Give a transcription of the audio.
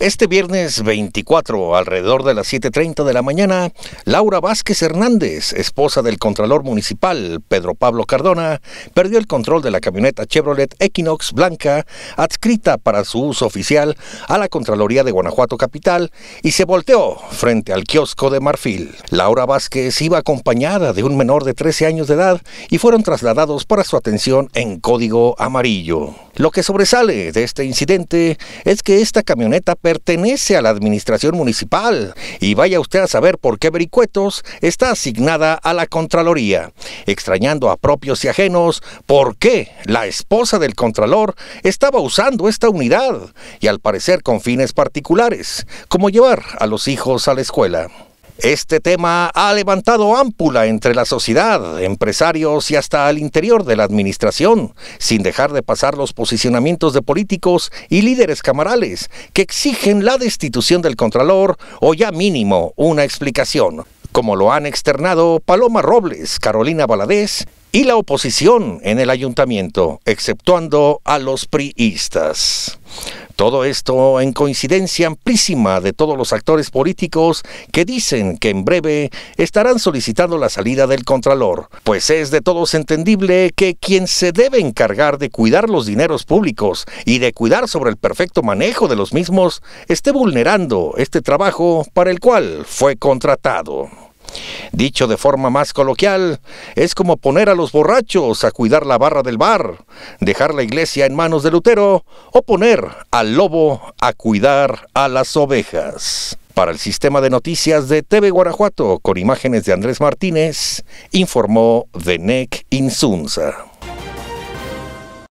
Este viernes 24, alrededor de las 7.30 de la mañana, Laura Vázquez Hernández, esposa del Contralor Municipal Pedro Pablo Cardona, perdió el control de la camioneta Chevrolet Equinox Blanca, adscrita para su uso oficial a la Contraloría de Guanajuato Capital, y se volteó frente al kiosco de Marfil. Laura Vázquez iba acompañada de un menor de 13 años de edad y fueron trasladados para su atención en código amarillo. Lo que sobresale de este incidente es que esta camioneta pertenece a la administración municipal y vaya usted a saber por qué Vericuetos está asignada a la Contraloría, extrañando a propios y ajenos por qué la esposa del Contralor estaba usando esta unidad y al parecer con fines particulares, como llevar a los hijos a la escuela. Este tema ha levantado ámpula entre la sociedad, empresarios y hasta al interior de la administración, sin dejar de pasar los posicionamientos de políticos y líderes camarales que exigen la destitución del Contralor o ya mínimo una explicación, como lo han externado Paloma Robles, Carolina Baladés y la oposición en el ayuntamiento, exceptuando a los priistas. Todo esto en coincidencia amplísima de todos los actores políticos que dicen que en breve estarán solicitando la salida del Contralor, pues es de todos entendible que quien se debe encargar de cuidar los dineros públicos y de cuidar sobre el perfecto manejo de los mismos esté vulnerando este trabajo para el cual fue contratado. Dicho de forma más coloquial, es como poner a los borrachos a cuidar la barra del bar, dejar la iglesia en manos de Lutero o poner al lobo a cuidar a las ovejas. Para el sistema de noticias de TV Guanajuato, con imágenes de Andrés Martínez, informó Denek Insunza.